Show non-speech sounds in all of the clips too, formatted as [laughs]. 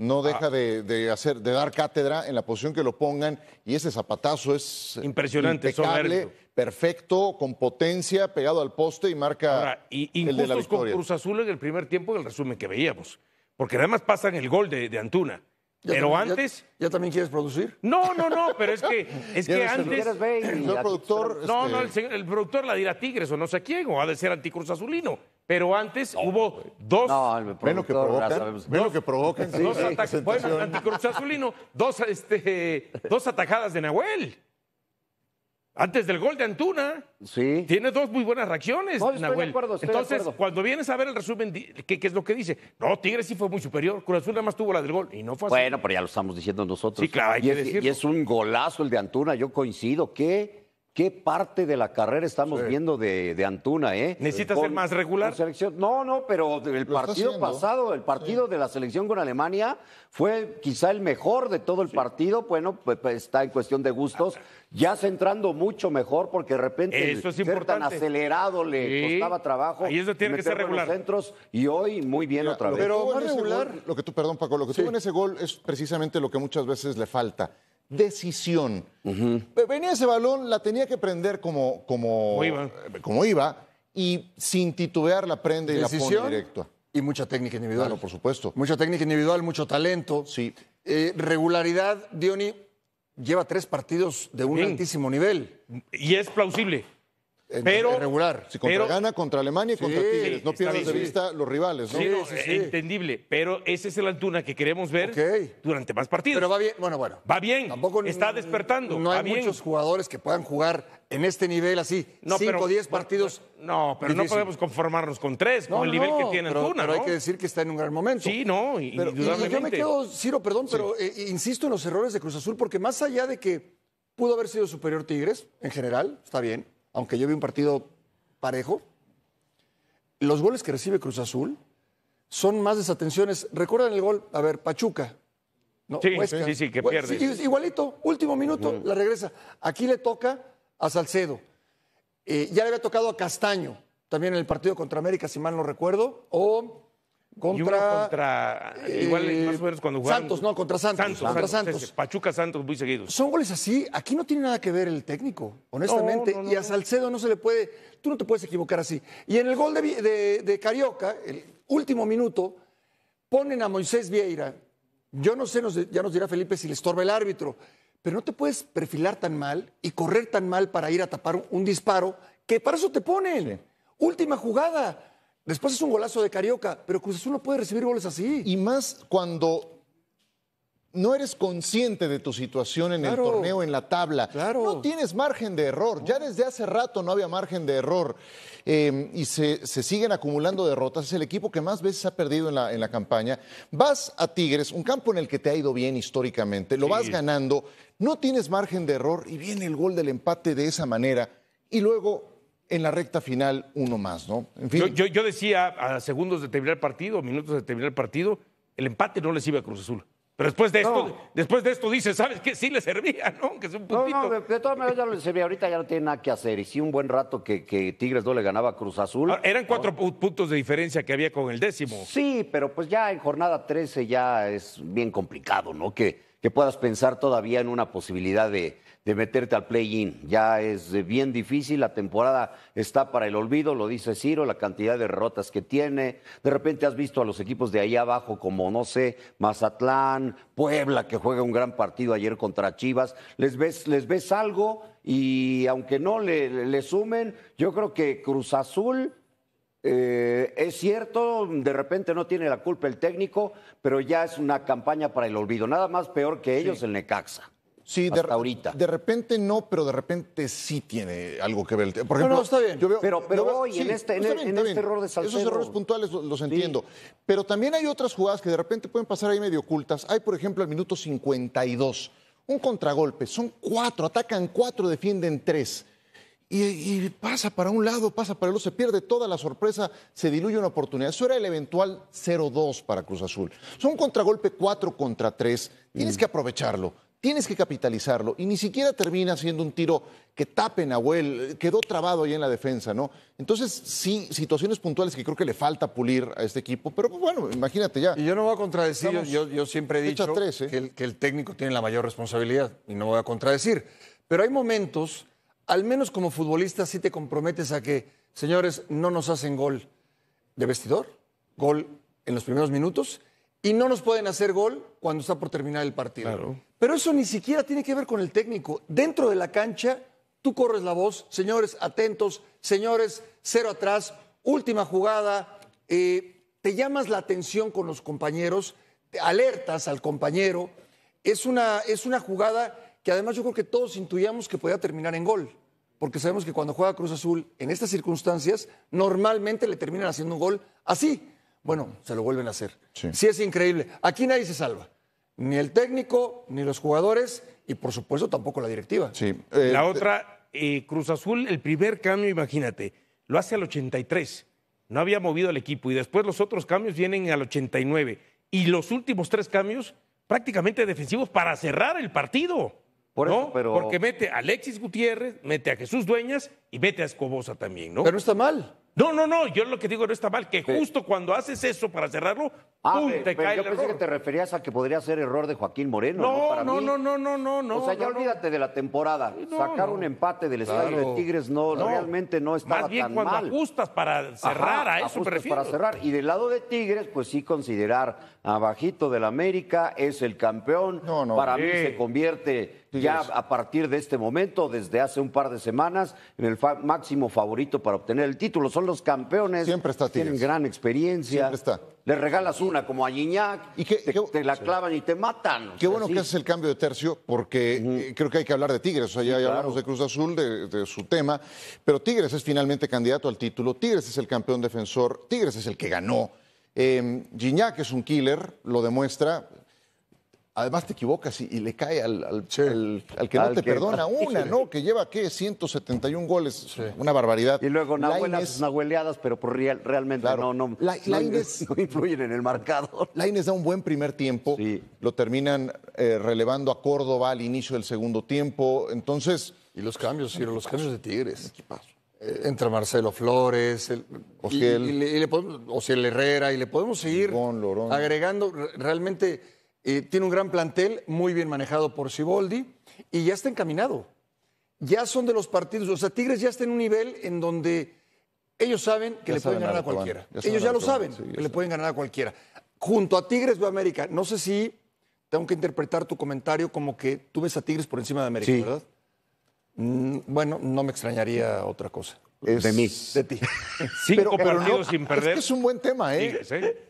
no ah. deja de, hacer, de dar cátedra en la posición que lo pongan y ese zapatazo es impresionante, impecable, perfecto, con potencia, pegado al poste y marca y, el de con Cruz Azul en el primer tiempo en el resumen que veíamos, porque además pasan el gol de, Antuna. pero antes. Ya, también quieres producir? No, no, no, pero es que, [laughs] es que antes. El productor, no, no, este- el, el, productor la dirá Tigres o no sé quién, o ha de ser anticruz azulino. Pero antes hubo dos. No, que provocan? Dos, que provocan? dos ataques. Bueno, anticruzazulino, dos, este, dos atajadas de Nahuel. Antes del gol de Antuna. Sí. Tiene dos muy buenas reacciones, Nahuel. Entonces, cuando vienes a ver el resumen, ¿qué, es lo que dice? No, Tigres sí fue muy superior. Cruz Azul nada más tuvo la del gol y no fue así. Bueno, pero ya lo estamos diciendo nosotros. Sí, claro, es, Y es un golazo el de Antuna, yo coincido. que qué parte de la carrera estamos viendo de, Antuna, ¿eh? ¿Necesita ser más regular? Selección, no, no, pero el partido pasado, el partido de la selección con Alemania fue quizá el mejor de todo el partido. Bueno, pues, pues, está en cuestión de gustos. Ya centrando mucho mejor, porque de repente Eso tan acelerado le costaba trabajo. Y eso tiene que ser regular. centros y hoy muy bien otra vez. Pero regular. lo que tú, perdón, Paco, lo que tú en ese gol es precisamente lo que muchas veces le falta decisión. Venía ese balón, la tenía que prender como, eh, como, iba. y sin titubear la prende y la pone directa. Y mucha técnica individual. por supuesto. Mucha técnica individual, mucho talento. Sí. Eh, regularidad, Diony, lleva tres partidos de un altísimo nivel. Y es plausible. En, pero, regular. Si contra gana, contra Alemania y contra Tigres. No pierdas de vista los rivales. Sí, es entendible. Pero ese es el Antuna que queremos ver durante más partidos. Pero va bien. Bueno, bueno. Va bien. está despertando. No hay muchos jugadores que puedan jugar en este nivel así. 5 o diez partidos. No, pero no podemos conformarnos con tres, con el nivel que tiene pero, Pero hay que decir que está en un gran momento. Sí, no, yo me quedo, Ciro, perdón, pero eh, insisto en los errores de Cruz Azul, porque más allá de que pudo haber sido superior Tigres, en general, está bien aunque yo vi un partido parejo, los goles que recibe Cruz Azul son más desatenciones. ¿Recuerdan el gol? A ver, Pachuca. Sí, sí, sí, que pierde. igualito, último minuto, la regresa. Aquí le toca a Salcedo. Eh, ya le había tocado a Castaño, también en el partido contra América, si mal no recuerdo. O contra, contra igual cuando Santos, no, contra Santos. contra Santos. Pachuca Santos muy seguidos. Son goles así, aquí no tiene nada que ver el técnico, honestamente. y a Salcedo no se le puede, tú no te puedes equivocar así. Y en el gol de, Carioca, el último minuto, ponen a Moisés Vieira. Yo no sé, ya nos dirá Felipe si le estorba el árbitro, pero no te puedes perfilar tan mal y correr tan mal para ir a tapar un, disparo que para eso te ponen. Última jugada Después es un golazo de Carioca, pero Cruz Azul no puede recibir goles así. Y más cuando no eres consciente de tu situación en el torneo, en la tabla. No tienes margen de error. Ya desde hace rato no había margen de error. Em, y se, siguen acumulando derrotas. Es el equipo que más veces ha perdido en la, campaña. Vas a Tigres, un campo en el que te ha ido bien históricamente. Lo vas ganando. No tienes margen de error y viene el gol del empate de esa manera. Y luego en la recta final uno más, ¿no? yo, decía a segundos de terminar el partido, minutos de terminar el partido, el empate no les iba a Cruz Azul. Pero después de esto, después de esto dice, ¿sabes qué? Sí le servía, ¿no? Que es un puntito. No, no, de todas maneras ya no le servía. Ahorita ya no tiene nada que hacer. Y sí, un buen rato que, Tigres no le ganaba a Cruz Azul. Ah, eran cuatro puntos de diferencia que había con el décimo. Sí, pero pues ya en jornada 13 ya es bien complicado, ¿no? Que, que puedas pensar todavía en una posibilidad de, meterte al play-in. Ya es eh, bien difícil, la temporada está para el olvido, lo dice Ciro, la cantidad de derrotas que tiene. De repente has visto a los equipos de ahí abajo como, no sé, Mazatlán, Puebla, que juega un gran partido ayer contra Chivas. Les ves, les ves algo y aunque no le sumen, yo creo que Cruz Azul eh, es cierto, de repente no tiene la culpa el técnico, pero ya es una campaña para el olvido. Nada más peor que ellos el Necaxa. Sí, de, ahorita. De repente no, pero de repente sí tiene algo que ver. El no, está bien. pero, hoy, en este, este error de Salcedo. Esos errores puntuales los, entiendo. Pero también hay otras jugadas que de repente pueden pasar ahí medio ocultas. Hay, por ejemplo, al minuto 52, un contragolpe. Son cuatro, atacan cuatro, defienden tres. Y, pasa para un lado, pasa para el otro, se pierde toda la sorpresa, se diluye una oportunidad. Eso era el eventual 0-2 para Cruz Azul. Son contragolpe 4 contra 3. Tienes mm. que aprovecharlo, tienes que capitalizarlo. Y ni siquiera termina siendo un tiro que tape Nahuel, quedó trabado ahí en la defensa, ¿no? Entonces, sí, situaciones puntuales que creo que le falta pulir a este equipo, pero pues bueno, imagínate ya. Y yo no voy a contradecir, yo, siempre he dicho ¿eh? que el técnico tiene la mayor responsabilidad, y no voy a contradecir. Pero hay momentos al menos como futbolista sí te comprometes a que, señores, no nos hacen gol de vestidor, gol en los primeros minutos, y no nos pueden hacer gol cuando está por terminar el partido. Pero eso ni siquiera tiene que ver con el técnico. Dentro de la cancha, tú corres la voz, señores, atentos, señores, cero atrás, última jugada, eh, te llamas la atención con los compañeros, te alertas al compañero. Es una, es una jugada que además yo creo que todos intuíamos que podía terminar en gol porque sabemos que cuando juega Cruz Azul en estas circunstancias, normalmente le terminan haciendo un gol así. Bueno, se lo vuelven a hacer. Sí. es increíble. Aquí nadie se salva. Ni el técnico, ni los jugadores, y por supuesto tampoco la directiva. Sí. Eh, la otra, eh, Cruz Azul, el primer cambio, imagínate, lo hace al 83. No había movido al equipo. Y después los otros cambios vienen al 89. Y los últimos tres cambios prácticamente defensivos para cerrar el partido. Por eso, pero... Porque mete a Alexis Gutiérrez, mete a Jesús Dueñas y mete a Escobosa también, ¿no? Pero está mal. No, no, no, yo lo que digo no está mal, que justo cuando haces eso para cerrarlo, ah, ¡pum! te pero yo pensé que te referías a que podría ser error de Joaquín Moreno. No, no, no, no, no, no, no, O sea, ya olvídate de la temporada. Sacar un empate del Estado de Tigres no, realmente no estaba Más bien cuando ajustas para cerrar, a eso me para cerrar. Y del lado de Tigres, pues sí considerar abajito Bajito del América, es el campeón. No, no. Para mí se convierte ya a partir de este momento, desde hace un par de semanas, en el máximo favorito para obtener el título. Son los campeones. Siempre está Tigres. Tienen gran experiencia. Siempre está. Le regalas una como a Gignac, ¿Y te, la clavan y te matan. Qué bueno que haces el cambio de tercio, porque eh, creo que hay que hablar de Tigres. O ya, hablamos de Cruz Azul, de, su tema, pero Tigres es finalmente candidato al título. Tigres es el campeón defensor. Tigres es el que ganó. Eh, es un killer, lo demuestra. Además te equivocas y, le cae al, al, que no te perdona [laughs] una, ¿no? Que lleva, ¿qué? 171 goles, una barbaridad. Y luego Lainez, nahueleadas, pero por realmente [laughs] no, influyen en el marcador. Laines da un buen primer tiempo, lo terminan eh, relevando a Córdoba al inicio del segundo tiempo, entonces... Y los cambios, sí los cambios de Tigres. Eh, entra Marcelo Flores, el, Ociel. Herrera, y le podemos seguir agregando realmente eh, tiene un gran plantel, muy bien manejado por Siboldi, y ya está encaminado. Ya son de los partidos, o sea, Tigres ya está en un nivel en donde ellos saben que le pueden ganar a cualquiera. ellos ya lo saben, que le pueden ganar a cualquiera. Junto a Tigres de América, no sé si tengo que interpretar tu comentario como que tú ves a Tigres por encima de América, ¿verdad? Mm, bueno, no me extrañaría otra cosa de mí. De ti. [laughs] Cinco pero, sin perder. Es que es un buen tema, ¿eh?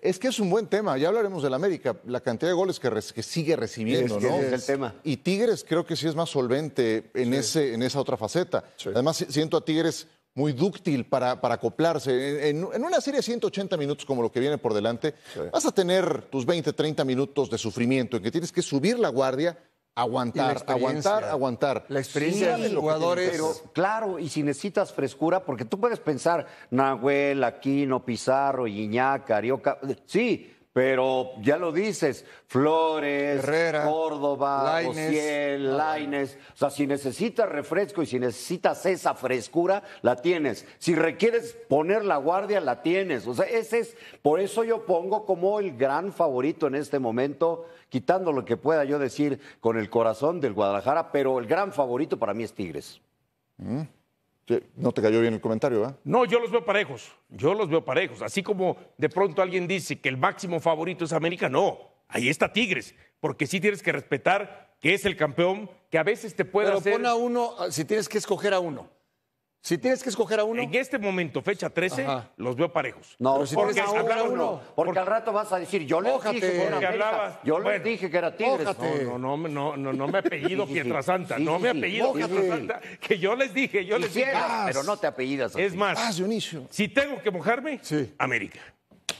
Es que es un buen tema. Ya hablaremos la América, la cantidad de goles que, sigue recibiendo, ¿no? Es el tema. Y Tigres creo que sí es más solvente en, ese, en esa otra faceta. Además, siento a Tigres muy dúctil para, para acoplarse. En, una serie de 180 minutos como lo que viene por delante, vas a tener tus 20, 30 minutos de sufrimiento en que tienes que subir la guardia Aguantar, aguantar, aguantar. La experiencia del de los jugadores. claro, y si necesitas frescura, porque tú puedes pensar, Nahuel, Aquino, Pizarro, Iñaca, Carioca. Sí, pero ya lo dices, Flores, Córdoba, Ociel, ah, Laines, o sea, si necesitas refresco y si necesitas esa frescura, la tienes. Si requieres poner la guardia, la tienes. O sea, ese es, por eso yo pongo como el gran favorito en este momento, quitando lo que pueda yo decir con el corazón del Guadalajara, pero el gran favorito para mí es Tigres. Mm. No te cayó bien el comentario, ¿eh? No, yo los veo parejos. Yo los veo parejos. Así como de pronto alguien dice que el máximo favorito es América, no. Ahí está Tigres, porque sí tienes que respetar que es el campeón, que a veces te puede Pero pon a uno, si tienes que escoger a uno. Si tienes que escoger a uno. En este momento, fecha 13, los veo parejos. No, si porque, tienes que escoger a uno. Porque, al rato vas a decir, yo les dije que era Yo les dije que era Tigres. No, no, no, no, no me [laughs] apellido sí, Pietrasanta. no me me apellido Pietrasanta. Que yo les dije, yo les dije. Pero no te apellidas. Así. Es más, ah, si tengo que mojarme, América.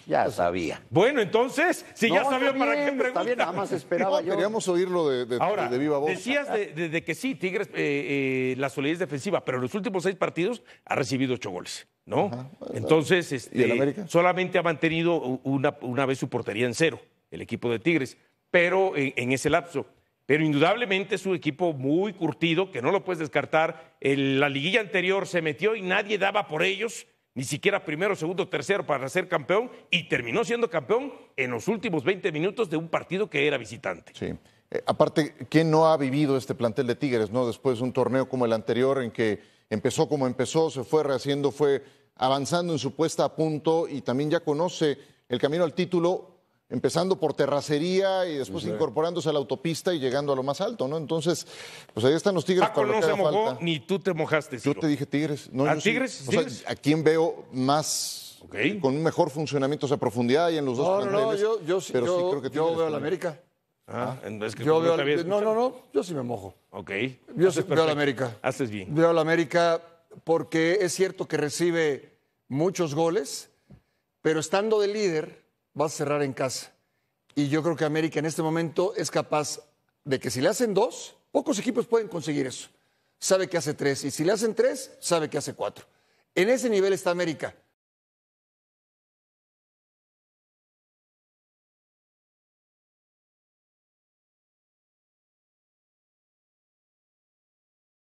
Ya sabía. Bueno, entonces, si ya sabía, ¿para qué preguntar? Está bien, nada más esperaba Queríamos oírlo de, viva voz. Decías de, que sí, Tigres, eh, eh, la solidez defensiva, pero en los últimos seis partidos ha recibido ocho goles. ¿No? entonces, este, solamente ha mantenido una, una, vez su portería en cero, el equipo de Tigres, pero en, en ese lapso pero indudablemente es un equipo muy curtido, que no lo puedes descartar. En la liguilla anterior se metió y nadie daba por ellos ni siquiera primero, segundo, tercero para ser campeón y terminó siendo campeón en los últimos 20 minutos de un partido que era visitante. Sí. Eh, aparte, ¿quién no ha vivido este plantel de Tigres, no? Después de un torneo como el anterior en que empezó como empezó, se fue rehaciendo, fue avanzando en su puesta a punto y también ya conoce el camino al título empezando por terracería y después incorporándose a la autopista y llegando a lo más alto, ¿no? Entonces, pues ahí están los Tigres. no se mojó ni tú te mojaste. Yo te dije Tigres. ¿A Tigres? ¿A quién veo más con un mejor funcionamiento, o sea, profundidad y en los dos no, No, no, yo, sí, yo, veo a la América. Ah, ah. yo no, no, no, yo sí me mojo. Ok. Yo sí, veo a la América. Haces bien. Veo a la América porque es cierto que recibe muchos goles, pero estando de líder, va a cerrar en casa. Y yo creo que América en este momento es capaz de que si le hacen dos, pocos equipos pueden conseguir eso. Sabe que hace tres. Y si le hacen tres, sabe que hace cuatro. En ese nivel está América.